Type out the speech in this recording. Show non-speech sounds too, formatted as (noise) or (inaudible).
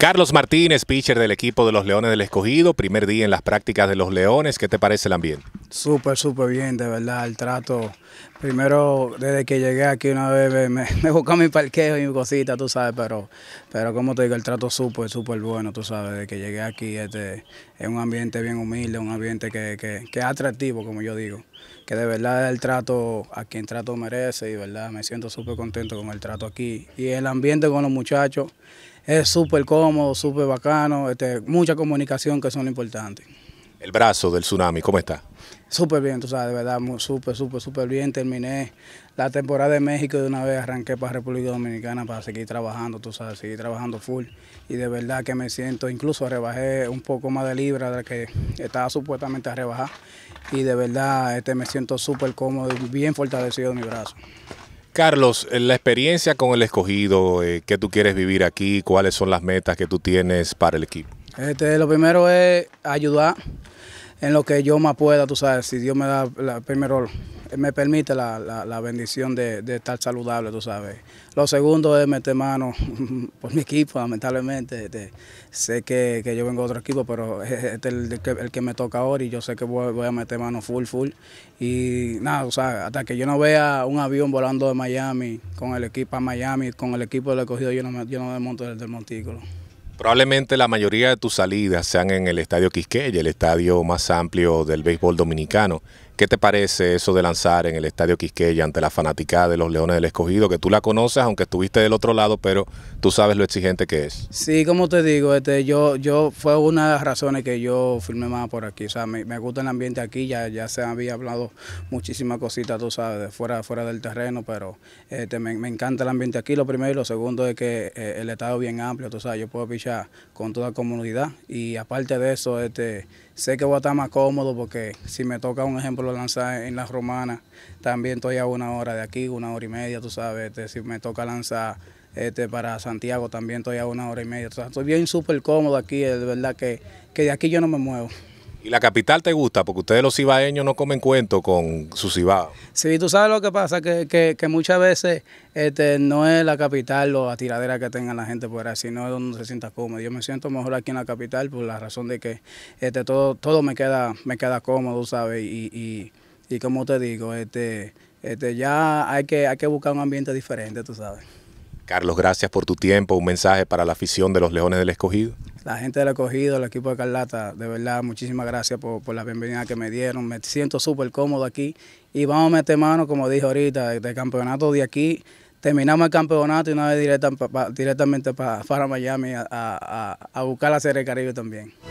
Carlos Martínez, pitcher del equipo de los Leones del Escogido, primer día en las prácticas de los Leones, ¿qué te parece el ambiente? Súper, súper bien, de verdad, el trato. Primero, desde que llegué aquí una vez me, buscó mi parqueo y mi cosita, tú sabes, pero, pero como te digo, el trato súper, súper bueno, tú sabes, desde que llegué aquí este, es un ambiente bien humilde, un ambiente que, que, que es atractivo, como yo digo, que de verdad el trato a quien trato merece y verdad me siento súper contento con el trato aquí y el ambiente con los muchachos es súper cómodo, súper bacano, este, mucha comunicación que son lo importante. El brazo del tsunami, ¿cómo está? Súper bien, tú sabes, de verdad, súper, súper, súper bien. Terminé la temporada de México y de una vez arranqué para República Dominicana para seguir trabajando, tú sabes, seguir trabajando full. Y de verdad que me siento, incluso rebajé un poco más de libra de la que estaba supuestamente a rebajar. Y de verdad este, me siento súper cómodo y bien fortalecido en mi brazo. Carlos, eh, la experiencia con el escogido, eh, ¿qué tú quieres vivir aquí? ¿Cuáles son las metas que tú tienes para el equipo? Este, lo primero es ayudar en lo que yo más pueda, tú sabes, si Dios me da el primer rol me permite la, la, bendición de, estar saludable, tú sabes. Lo segundo es meter mano (laughs) por mi equipo, lamentablemente. Este, sé que, yo vengo de otro equipo, pero este es el, que, me toca ahora y yo sé que voy, a meter mano full, full. Y nada, o sea, hasta que yo no vea un avión volando de Miami con el equipo a Miami, con el equipo del cogido, yo no me, yo no desmonto del montículo. Probablemente la mayoría de tus salidas sean en el Estadio Quisqueya, el estadio más amplio del béisbol dominicano. ¿Qué te parece eso de lanzar en el Estadio Quisqueya ante la fanaticada de los Leones del Escogido? Que tú la conoces, aunque estuviste del otro lado, pero tú sabes lo exigente que es. Sí, como te digo, este, yo, yo fue una de las razones que yo firmé más por aquí. O sea, me, gusta el ambiente aquí, ya, ya se había hablado muchísimas cositas, tú sabes, fuera, fuera del terreno, pero este, me, encanta el ambiente aquí, lo primero, y lo segundo es que eh, el estado es bien amplio, tú sabes, yo puedo pichar con toda comunidad y aparte de eso, este, sé que voy a estar más cómodo porque si me toca un ejemplo lanzar en las romanas, también estoy a una hora de aquí, una hora y media, tú sabes, este, si me toca lanzar este, para Santiago también estoy a una hora y media, estoy bien súper cómodo aquí, eh, de verdad que, que de aquí yo no me muevo. ¿Y la capital te gusta? Porque ustedes los cibaeños no comen cuento con su cibao. Sí, tú sabes lo que pasa, que, muchas veces este, no es la capital o la tiradera que tenga la gente por así sino es donde se sienta cómodo. Yo me siento mejor aquí en la capital por la razón de que este, todo, todo me queda, me queda cómodo, ¿sabes? Y, y como te digo, este, este, ya hay que, hay que buscar un ambiente diferente, tú sabes. Carlos, gracias por tu tiempo. Un mensaje para la afición de los Leones del Escogido la gente del acogido, el equipo de Carlata, de verdad, muchísimas gracias por, la bienvenida que me dieron. Me siento súper cómodo aquí y vamos a meter mano, como dije ahorita, de campeonato de aquí. Terminamos el campeonato y una vez directamente para para Miami a, a buscar la Serie Caribe también.